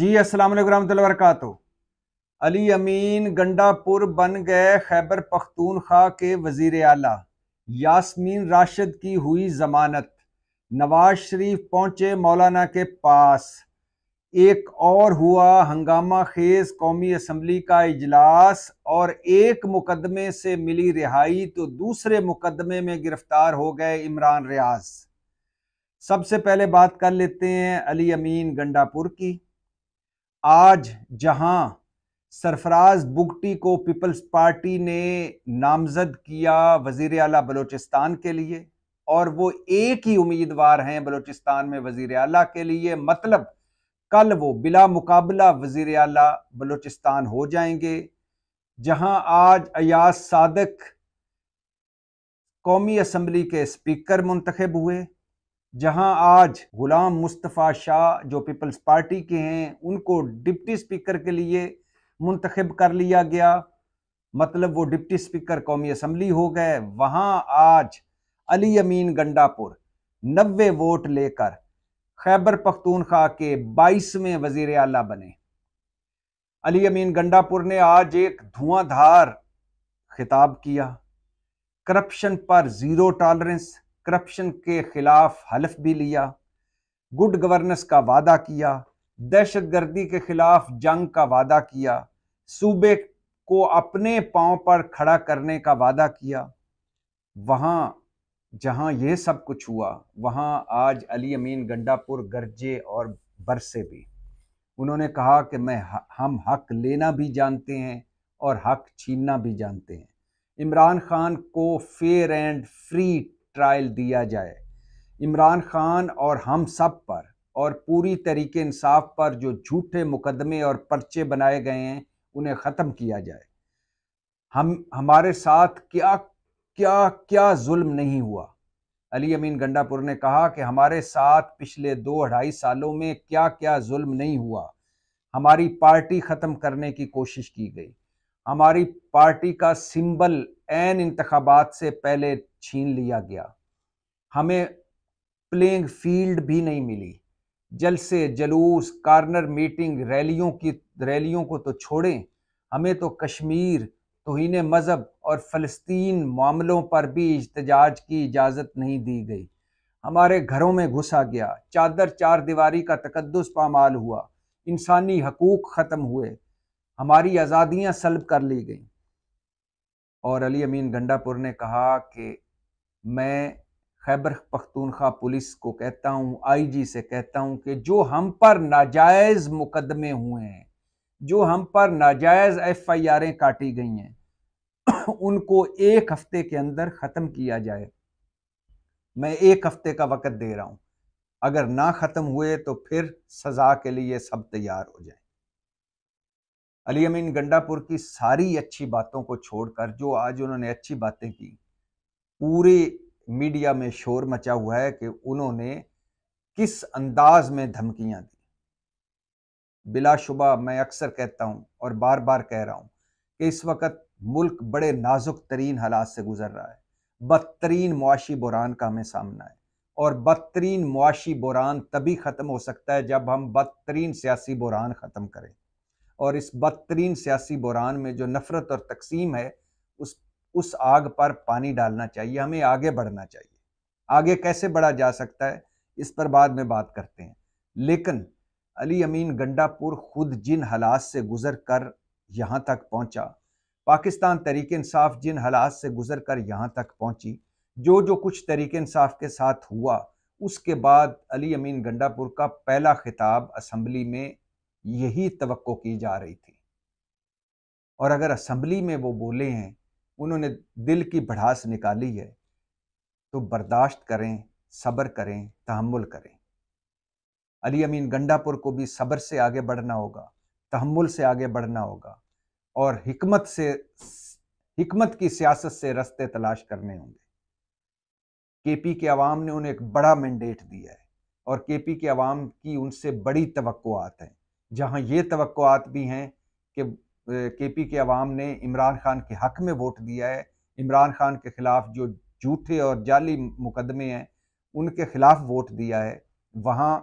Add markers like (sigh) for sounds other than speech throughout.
जी असलम वरहमल वरकत अली अमीन गंडापुर बन गए खैबर पख्तूनख्वा के वजीर आला यासमीन राशिद की हुई जमानत नवाज शरीफ पहुंचे मौलाना के पास एक और हुआ हंगामा खेज कौमी असम्बली का इजलास और एक मुकदमे से मिली रिहाई तो दूसरे मुकदमे में गिरफ्तार हो गए इमरान रियाज सबसे पहले बात कर लेते हैं अली अमीन गंडापुर की आज जहां सरफराज बुगटी को पीपल्स पार्टी ने नामजद किया वजीर अला बलोचिस्तान के लिए और वो एक ही उम्मीदवार हैं बलोचिस्तान में वजीर अला के लिए मतलब कल वो बिला मुकाबला वजीर अला बलोचिस्तान हो जाएंगे जहां आज अयाज सादक कौमी असम्बली के स्पीकर मुंतखब हुए जहां आज गुलाम मुस्तफ़ा शाह जो पीपल्स पार्टी के हैं उनको डिप्टी स्पीकर के लिए मुंतखब कर लिया गया मतलब वो डिप्टी स्पीकर कौमी असम्बली हो गए वहां आज अली अमीन गंडापुर नबे वोट लेकर खैबर पख्तूनख्वा के बाईसवें वजीर अला बने अली अमीन गंडापुर ने आज एक धुआंधार खिताब किया करप्शन पर ज़ीरो टॉलरेंस करप्शन के खिलाफ हलफ भी लिया गुड गवर्नेंस का वादा किया दहशत गर्दी के खिलाफ जंग का वादा किया सूबे को अपने पांव पर खड़ा करने का वादा किया वहां जहां यह सब कुछ हुआ वहां आज अली अमीन गंडापुर गर्जे और बरसे भी उन्होंने कहा कि मैं हम हक लेना भी जानते हैं और हक छीनना भी जानते हैं इमरान खान को फेयर एंड फ्री ट्रायल दिया जाए इमरान खान और हम सब पर और पूरी तरीके इंसाफ पर जो झूठे मुकदमे और पर्चे बनाए गए हैं उन्हें ख़त्म किया जाए हम हमारे साथ क्या क्या क्या जुल्म नहीं हुआ अली अमीन गंडापुर ने कहा कि हमारे साथ पिछले दो अढ़ाई सालों में क्या क्या जुल्म नहीं हुआ हमारी पार्टी ख़त्म करने की कोशिश की गई हमारी पार्टी का सिंबल एन इंतबात से पहले छीन लिया गया हमें प्लेइंग फील्ड भी नहीं मिली जलसे जलूस कार्नर मीटिंग रैलियों की रैलियों को तो छोड़ें हमें तो कश्मीर तोहन मज़हब और फ़लस्तीन मामलों पर भी इजतजाज की इजाज़त नहीं दी गई हमारे घरों में घुसा गया चादर चार दीवारी का तकदस पामाल हुआ इंसानी हकूक़ ख़त्म हुए हमारी आज़ादियाँ सलब कर ली गईं और अली अमीन गंडापुर ने कहा कि मैं खैबर पख्तूनख्वा पुलिस को कहता हूँ आईजी से कहता हूँ कि जो हम पर नाजायज़ मुकदमे हुए हैं जो हम पर नाजायज़ एफ आई आरें काटी गई हैं (coughs) उनको एक हफ्ते के अंदर ख़त्म किया जाए मैं एक हफ्ते का वक़्त दे रहा हूँ अगर ना ख़त्म हुए तो फिर सज़ा के लिए सब तैयार हो जाए अली अमीन गंडापुर की सारी अच्छी बातों को छोड़कर जो आज उन्होंने अच्छी बातें की पूरे मीडिया में शोर मचा हुआ है कि उन्होंने किस अंदाज में धमकियां दी बिलाशुबा मैं अक्सर कहता हूं और बार बार कह रहा हूं कि इस वक्त मुल्क बड़े नाजुक तरीन हालात से गुजर रहा है बदतरीन मुआशी बुरान का हमें सामना है और बदतरीन मुआशी बुरान तभी ख़त्म हो सकता है जब हम बदतरीन सियासी बुरान ख़त्म करें और इस बदतरीन सियासी बुरान में जो नफ़रत और तकसीम है उस उस आग पर पानी डालना चाहिए हमें आगे बढ़ना चाहिए आगे कैसे बढ़ा जा सकता है इस पर बाद में बात करते हैं लेकिन अली अमीन गंडापुर खुद जिन हालात से गुजर कर यहाँ तक पहुँचा पाकिस्तान तरीक इंसाफ जिन हालात से गुजर कर यहाँ तक पहुँची जो जो कुछ तरीक इंसाफ के साथ हुआ उसके बाद अली अमीन गंडापुर का पहला खिताब असम्बली में यही तो की जा रही थी और अगर असम्बली में वो बोले हैं उन्होंने दिल की भड़ास निकाली है तो बर्दाश्त करें सब्र करें तहमुल करें अली अमीन गंडापुर को भी सब्र से आगे बढ़ना होगा तहमुल से आगे बढ़ना होगा और हमत से हमत की सियासत से रस्ते तलाश करने होंगे के पी के अवाम ने उन्हें एक बड़ा मैंडेट दिया है और के पी के अवाम की उनसे बड़ी तो हैं जहाँ ये तो भी हैं कि के पी के अवाम ने इमरान खान के हक में वोट दिया है इमरान खान के ख़िलाफ़ जो झूठे और जाली मुकदमे हैं उनके ख़िलाफ़ वोट दिया है वहाँ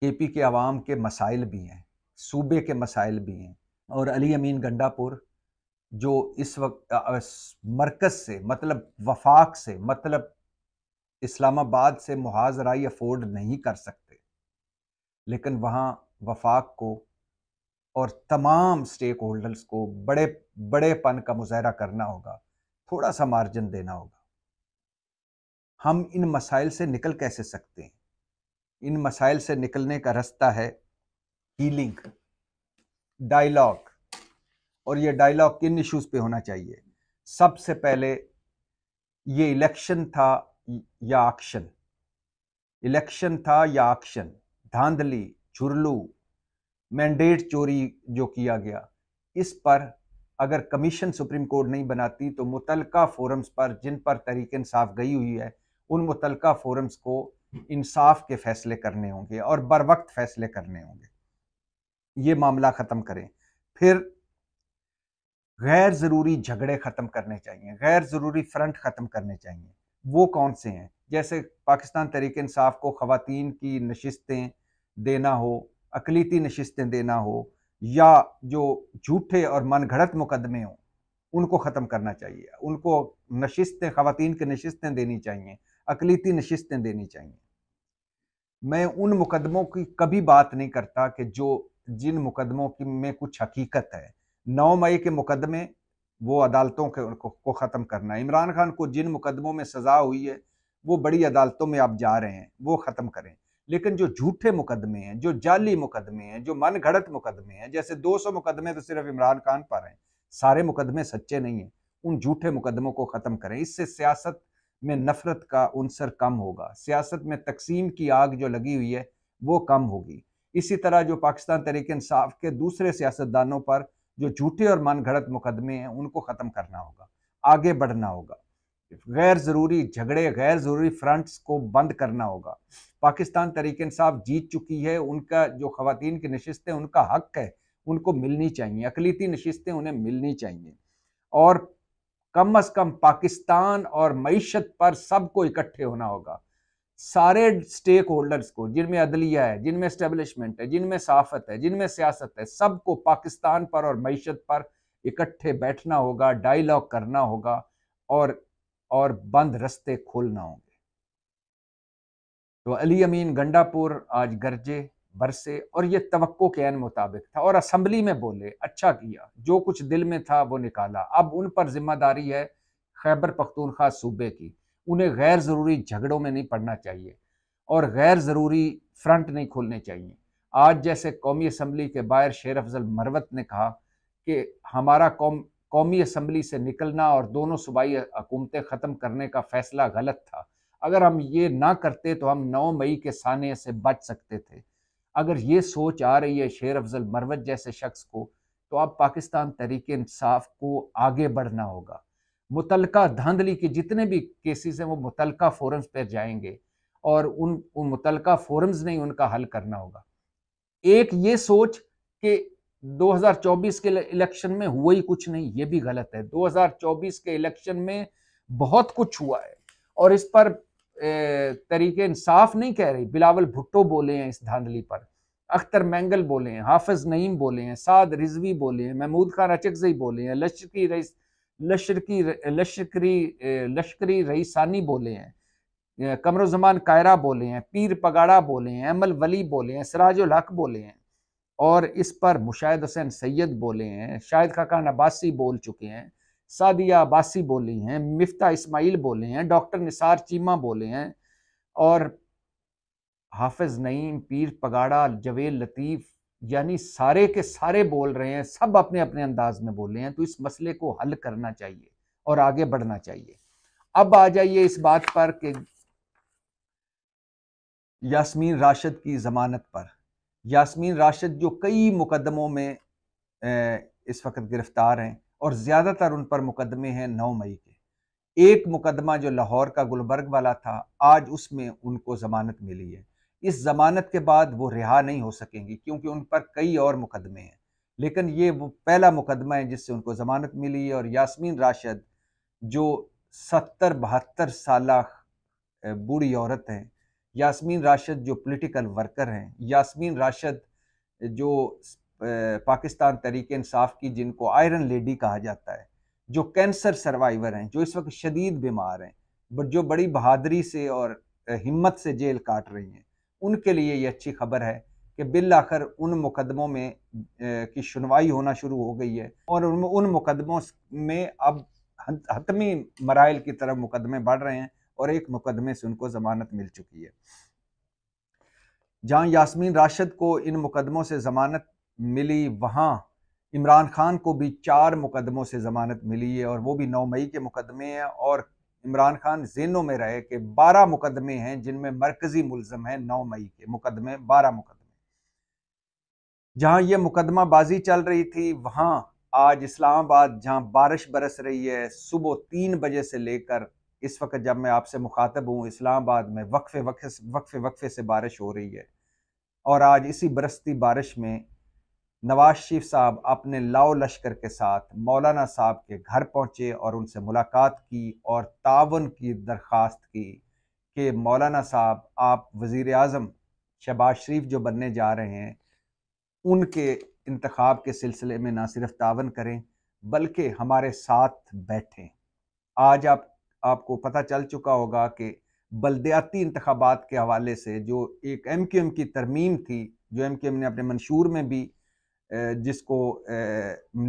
के पी के अवाम के मसाइल भी हैं सूबे के मसाइल भी हैं और अली अमीन गंडापुर जो इस वक्त मरकज़ से मतलब वफाक से मतलब इस्लामाबाद से मुहाजराई अफोर्ड नहीं कर सकते लेकिन वहाँ वफाक को और तमाम स्टेक होल्डर्स को बड़े बड़ेपन का मुजाहरा करना होगा थोड़ा सा मार्जिन देना होगा हम इन मसाइल से निकल कैसे सकते हैं इन मसाइल से निकलने का रास्ता है हीलिंग डायलॉग और ये डायलॉग किन इश्यूज पे होना चाहिए सबसे पहले ये इलेक्शन था या एक्शन इलेक्शन था या एक्शन धांधली झुरलू मैंडेट चोरी जो किया गया इस पर अगर कमीशन सुप्रीम कोर्ट नहीं बनाती तो मुतलका फोरम्स पर जिन पर तरीक इंसाफ गई हुई है उन मुतलका फोरम्स को इंसाफ के फैसले करने होंगे और बर वक्त फैसले करने होंगे ये मामला ख़त्म करें फिर गैर ज़रूरी झगड़े ख़त्म करने चाहिए गैर ज़रूरी फ्रंट ख़त्म करने चाहिए वो कौन से हैं जैसे पाकिस्तान तरीक इंसाफ को ख़वातीन की नशस्तें देना हो अकलीती नशस्तें देना हो या जो झूठे और मनगढ़ंत मुकदमे हों उनको ख़त्म करना चाहिए उनको नशस्तें ख़वान की नशस्तें देनी चाहिए अकलीती नशस्तें देनी चाहिए मैं उन मुकदमों की कभी बात नहीं करता कि जो जिन मुकदमों की में कुछ हकीकत है नौ मई के मुकदमे वो अदालतों के उनको को ख़त्म करना है इमरान खान को जिन मुकदमों में सज़ा हुई है वो बड़ी अदालतों में आप जा रहे हैं वो ख़त्म करें लेकिन जो झूठे मुकदमे हैं जो जाली मुकदमे हैं जो मन घड़त मुकदमे हैं जैसे 200 मुकदमे तो सिर्फ इमरान खान पर हैं सारे मुकदमे सच्चे नहीं हैं उन झूठे मुकदमों को ख़त्म करें इससे सियासत में नफरत का अंसर कम होगा सियासत में तकसीम की आग जो लगी हुई है वो कम होगी इसी तरह जो पाकिस्तान तरीके इंसाफ के दूसरे सियासतदानों पर जो झूठे और मन घड़त मुकदमे हैं उनको ख़त्म करना होगा आगे बढ़ना होगा गैर ज़रूरी झगड़े गैर ज़रूरी फ्रंट्स को बंद करना होगा पाकिस्तान तरीके इंसाफ जीत चुकी है उनका जो खातन की नशस्तें उनका हक है उनको मिलनी चाहिए अकलीती नशस्तें उन्हें मिलनी चाहिए और कम अज़ कम पाकिस्तान और मीशत पर सबको इकट्ठे होना होगा सारे स्टेक होल्डर्स को जिनमें अदलिया है जिनमें इस्टेब्लिशमेंट है जिनमें साफत है जिनमें सियासत है सबको पाकिस्तान पर और मीशत पर इकट्ठे बैठना होगा डायलॉग करना होगा और और बंद रस्ते खोलना होंगे तो अली अमीन गंडापुर आज गरजे बरसे और ये तवक्को के अन मुताबिक था और असम्बली में बोले अच्छा किया जो कुछ दिल में था वो निकाला अब उन पर जिम्मेदारी है खैबर पख्तूनख्वा सूबे की उन्हें गैर ज़रूरी झगड़ों में नहीं पड़ना चाहिए और गैर ज़रूरी फ्रंट नहीं खोलने चाहिए आज जैसे कौमी असम्बली के बाहर शेर अफजल मरवत ने कहा कि हमारा कौम कौमी असम्बली से निकलना और दोनों सूबाई हुकूमतें ख़त्म करने का फैसला गलत था अगर हम ये ना करते तो हम नौ मई के साने से बच सकते थे अगर ये सोच आ रही है शेर अफजल मरवत जैसे शख्स को तो अब पाकिस्तान तरीके इंसाफ को आगे बढ़ना होगा मुतलका धांधली के जितने भी केसेस हैं वो मुतलका फोरम्स पर जाएंगे और उन उन मुतलका फोरम्स ने उनका हल करना होगा एक ये सोच कि 2024 के इलेक्शन में हुआ ही कुछ नहीं ये भी गलत है 2024 के इलेक्शन में बहुत कुछ हुआ है और इस पर तरीके इंसाफ नहीं कह रही बिलावल भुट्टो बोले हैं इस धांधली पर अख्तर मैंगल बोले हैं हाफिज नईम बोले हैं साद रिजवी बोले हैं महमूद खान अचकजई बोले हैं लश्करी रईस लश्करी लश्करी लश्करी रईसानी बोले हैं कमरोजमान कायरा बोले हैं पीर पगाड़ा बोले हैं अमल वली बोले हैं सराजुल हक बोले हैं और इस पर मुशाहिद हसैन सैयद बोले हैं शाहिद खाकान अब्बासी बोल चुके हैं सादिया अब्बासी बोली हैं मिफ्ता इस्माइल बोले हैं डॉक्टर निसार चीमा बोले हैं और हाफिज नईम पीर पगाड़ा जवेल लतीफ़ यानी सारे के सारे बोल रहे हैं सब अपने अपने अंदाज में बोल रहे हैं तो इस मसले को हल करना चाहिए और आगे बढ़ना चाहिए अब आ जाइए इस बात पर कि यास्मीन राशिद की जमानत पर यासमीन राशिद जो कई मुकदमों में इस वक्त गिरफ्तार हैं और ज़्यादातर उन पर मुकदमे हैं नौ मई के एक मुकदमा जो लाहौर का गुलबर्ग वाला था आज उसमें उनको ज़मानत मिली है इस ज़मानत के बाद वो रिहा नहीं हो सकेंगी क्योंकि उन पर कई और मुकदमे हैं लेकिन ये वो पहला मुकदमा है जिससे उनको ज़मानत मिली है और यासमीन राशिद जो सत्तर बहत्तर साल बूढ़ी औरत हैं यासमीन राशिद जो पॉलिटिकल वर्कर हैं यासमीन राशिद जो पाकिस्तान तरीके इंसाफ की जिनको आयरन लेडी कहा जाता है जो कैंसर सर्वाइवर हैं जो इस वक्त शदीद बीमार हैं बट जो बड़ी बहादरी से और हिम्मत से जेल काट रही हैं उनके लिए ये अच्छी खबर है कि बिल आखिर उन मुकदमों में की सुनवाई होना शुरू हो गई है और उन मुकदमों में अब हतमी मराइल की तरफ मुकदमे बढ़ रहे हैं और एक मुकदमे से उनको ज़मानत मिल चुकी है जहां यासमीन राशिद को इन मुकदमों से ज़मानत मिली वहां इमरान खान को भी चार मुकदमों से ज़मानत मिली है और वो भी नौ मई के मुकदमे हैं और इमरान खान जेनों में रहे के बारह मुकदमे हैं जिनमें मरकज़ी मुलजम है नौ मई के मुकदमे बारह मुकदमे जहां ये मुकदमा बाजी चल रही थी वहां आज इस्लामाबाद जहां बारिश बरस रही है सुबह तीन बजे से लेकर इस वक्त जब मैं आपसे मुखातब हूँ इस्लामाबाद में वक्फे वक्फे वक्फे वक्फे से बारिश हो रही है और आज इसी बरसती बारिश में नवाज शरीफ साहब अपने लाओ लश्कर के साथ मौलाना साहब के घर पहुँचे और उनसे मुलाकात की और तावन की दरख्वास्त की कि मौलाना साहब आप वज़ी अजम शहबाज शरीफ जो बनने जा रहे हैं उनके इंतखब के सिलसिले में ना सिर्फ तावन करें बल्कि हमारे साथ बैठें आज आप आपको पता चल चुका होगा कि बलदयाती इंतबात के हवाले से जो एक एम क्यू एम की तरमीम थी जो एम क्यू एम ने अपने मंशूर में भी जिसको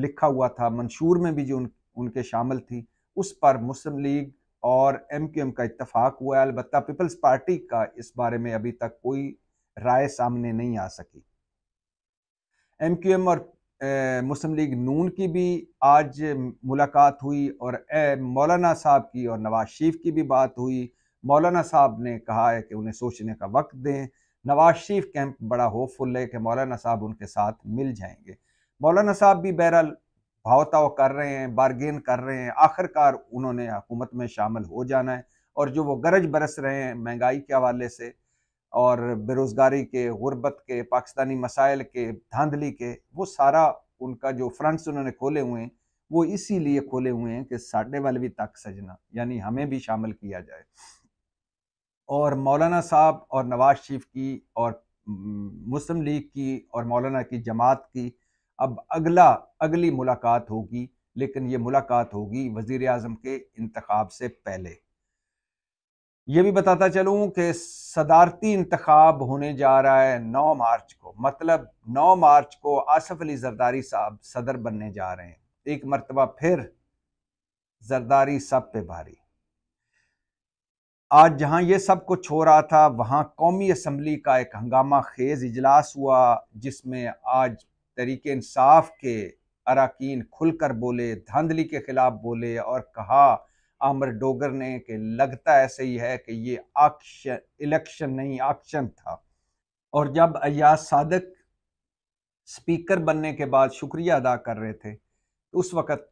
लिखा हुआ था मंशूर में भी जो उन, उनके शामिल थी उस पर मुस्लिम लीग और एम क्यू एम का इतफाक़ हुआ है अलबत् पीपल्स पार्टी का इस बारे में अभी तक कोई राय सामने नहीं आ सकी एम क्यू एम और मुस्लिम लीग नून की भी आज मुलाकात हुई और मौलाना साहब की और नवाज शरीफ की भी बात हुई मौलाना साहब ने कहा है कि उन्हें सोचने का वक्त दें नवाज शरीफ कैंप बड़ा होपफुल है कि मौलाना साहब उनके साथ मिल जाएंगे मौलाना साहब भी बहरहाल भावताव कर रहे हैं बारगेन कर रहे हैं आखिरकार उन्होंने हुकूमत में शामिल हो जाना है और जो वो गरज बरस रहे हैं महंगाई के हवाले से और बेरोज़गारी के गुरबत के पाकिस्तानी मसाइल के धांधली के वो सारा उनका जो फ्रंट्स उन्होंने खोले हुए हैं वो इसीलिए खोले हुए हैं कि साढ़े भी तक सजना यानी हमें भी शामिल किया जाए और मौलाना साहब और नवाज शरीफ की और मुस्लिम लीग की और मौलाना की जमात की अब अगला अगली मुलाकात होगी लेकिन ये मुलाकात होगी वज़ी अजम के इंतखब से पहले ये भी बताता चलूँ कि सदारती इंतखब होने जा रहा है नौ मार्च को मतलब नौ मार्च को आसफ़ अली जरदारी साहब सदर बनने जा रहे हैं एक मरतबा फिर जरदारी सब पे भारी आज जहां ये सब कुछ हो रहा था वहां कौमी असम्बली का एक हंगामा खेज इजलास हुआ जिसमें आज तरीक इंसाफ के अरकान खुलकर बोले धांधली के खिलाफ बोले और कहा आमर डोगर ने कि लगता ऐसे ही है कि ये आक्शन इलेक्शन नहीं आक्शन था और जब अयाज सादक स्पीकर बनने के बाद शुक्रिया अदा कर रहे थे तो उस वक़्त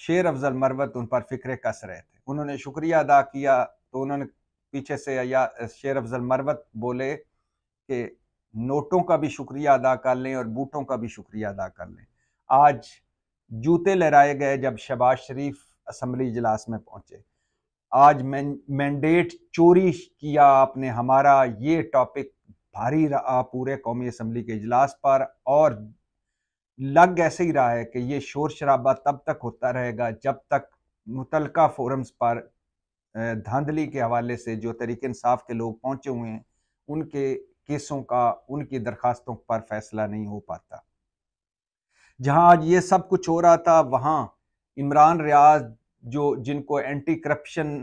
शेर अफजल मरवत उन पर फिक्र कस रहे थे उन्होंने शुक्रिया अदा किया तो उन्होंने पीछे से अया शेर अफजल मरवत बोले कि नोटों का भी शुक्रिया अदा कर लें और बूटों का भी शुक्रिया अदा कर लें आज जूते लहराए गए जब शबाज शरीफ असम्बली इजलास में पहुंचे आज मैंडेट चोरी किया आपने हमारा ये टॉपिक भारी रहा पूरे कौमी असम्बली के इजलास पर और लग ऐसे ही रहा है कि ये शोर शराबा तब तक होता रहेगा जब तक मुतल फोरम्स पर धांधली के हवाले से जो तरीके इंसाफ के लोग पहुंचे हुए हैं उनके केसों का उनकी दरखास्तों पर फैसला नहीं हो पाता जहां आज ये सब कुछ हो रहा था वहां इमरान रियाज जो जिनको एंटी करप्शन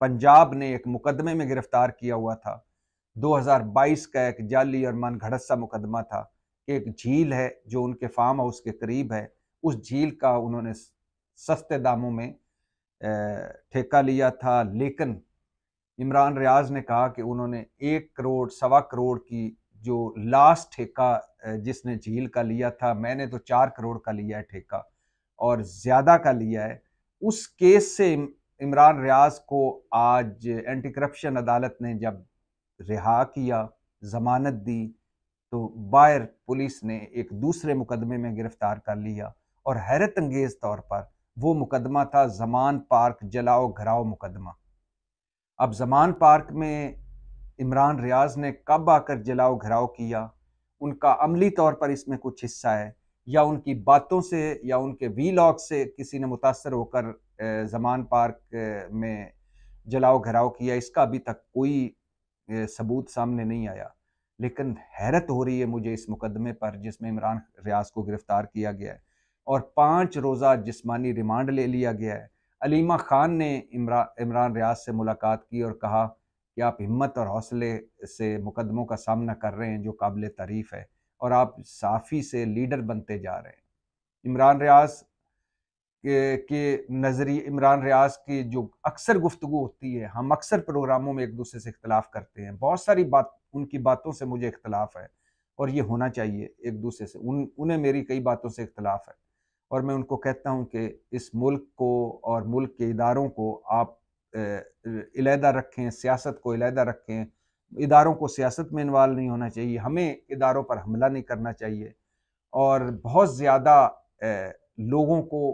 पंजाब ने एक मुकदमे में गिरफ्तार किया हुआ था 2022 का एक जाली और मन सा मुकदमा था एक झील है जो उनके फार्म हाउस के करीब है उस झील का उन्होंने सस्ते दामों में ठेका लिया था लेकिन इमरान रियाज ने कहा कि उन्होंने एक करोड़ सवा करोड़ की जो लास्ट ठेका जिसने झील का लिया था मैंने तो चार करोड़ का लिया है ठेका और ज़्यादा का लिया है उस केस से इमरान रियाज को आज एंटी करप्शन अदालत ने जब रिहा किया जमानत दी तो बायर पुलिस ने एक दूसरे मुकदमे में गिरफ्तार कर लिया और हैरत अंगेज तौर पर वो मुकदमा था जमान पार्क जलाओ घराओ मुकदमा अब जमान पार्क में इमरान रियाज ने कब आकर जलाओ घराव किया उनका अमली तौर पर इसमें कुछ हिस्सा है या उनकी बातों से या उनके वीलॉग से किसी ने मुतासर होकर जमान पार्क में जलाओ घराव किया इसका अभी तक कोई सबूत सामने नहीं आया लेकिन हैरत हो रही है मुझे इस मुकदमे पर जिसमें इमरान रियाज को गिरफ्तार किया गया है और पाँच रोज़ा जिस्मानी रिमांड ले लिया गया है अलीमा ख़ान ने इमरा इमरान रियाज से मुलाकात की और कहा कि आप हिम्मत और हौसले से मुकदमों का सामना कर रहे हैं जो काबिल तारीफ़ है और आप साफ़ी से लीडर बनते जा रहे हैं इमरान रियाज के, के नज़रिए इमरान रियाज की जो अक्सर गुफ्तु होती है हम अक्सर प्रोग्रामों में एक दूसरे से इख्तलाफ करते हैं बहुत सारी बात उनकी बातों से मुझे इख्तलाफ है और ये होना चाहिए एक दूसरे से उन उन्हें मेरी कई बातों से इख्तलाफ है और मैं उनको कहता हूँ कि इस मुल्क को और मुल्क के इदारों को आप इलादा रखें सियासत को इलादा रखें इदारों को सियासत में इन्वाल्व नहीं होना चाहिए हमें इदारों पर हमला नहीं करना चाहिए और बहुत ज़्यादा लोगों को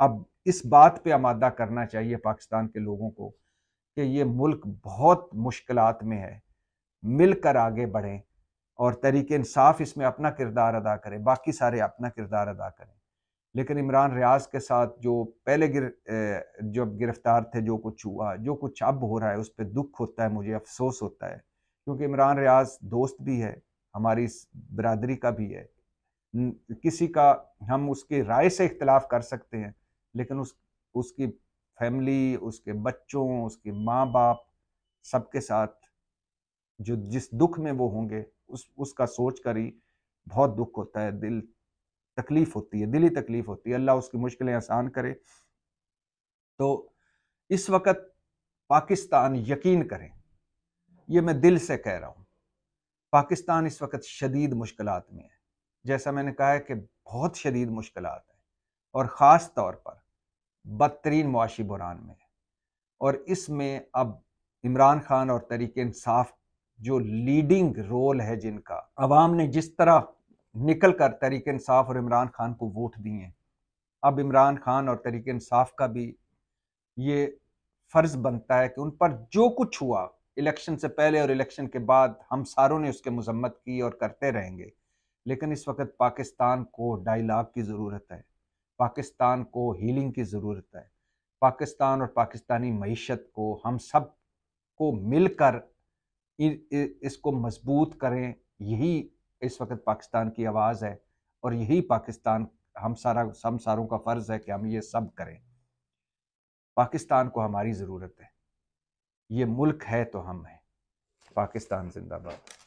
अब इस बात पे आमादा करना चाहिए पाकिस्तान के लोगों को कि ये मुल्क बहुत मुश्किल में है मिलकर आगे बढ़ें और तरीके इंसाफ इसमें अपना किरदार अदा करें बाकी सारे अपना किरदार अदा करें लेकिन इमरान रियाज के साथ जो पहले गिर जब गिरफ्तार थे जो कुछ हुआ जो कुछ अब हो रहा है उस पर दुख होता है मुझे अफसोस होता है क्योंकि इमरान रियाज दोस्त भी है हमारी बरदरी का भी है किसी का हम उसकी राय से इख्तलाफ कर सकते हैं लेकिन उस उसकी फैमिली उसके बच्चों उसके माँ बाप सबके साथ जो जिस दुख में वो होंगे उस उसका सोच कर ही बहुत दुख होता है दिल तकलीफ होती है दिली तकलीफ होती है अल्लाह उसकी मुश्किलें आसान करे तो इस वक्त पाकिस्तान यकीन करें ये मैं दिल से कह रहा हूँ पाकिस्तान इस वक्त शदीद मुश्किल में है जैसा मैंने कहा है कि बहुत शदीद मुश्किल हैं और ख़ास तौर पर बदतरीन मुआशी बुरान में है और इसमें अब इमरान खान और तरीके इंसाफ जो लीडिंग रोल है जिनका अवाम ने जिस तरह निकल कर तरीक इंसाफ और इमरान खान को वोट दिए अब इमरान खान और तरीक इंसाफ का भी ये फ़र्ज़ बनता है कि उन पर जो कुछ हुआ इलेक्शन से पहले और इलेक्शन के बाद हम सारों ने उसके मजम्मत की और करते रहेंगे लेकिन इस वक्त पाकिस्तान को डायलाग की ज़रूरत है पाकिस्तान को हीलिंग की ज़रूरत है पाकिस्तान और पाकिस्तानी मीशत को हम सब को मिलकर इसको मजबूत करें यही इस वक्त पाकिस्तान की आवाज़ है और यही पाकिस्तान हम सारा हम सारों का फ़र्ज़ है कि हम ये सब करें पाकिस्तान को हमारी ज़रूरत है ये मुल्क है तो हम हैं पाकिस्तान जिंदाबाद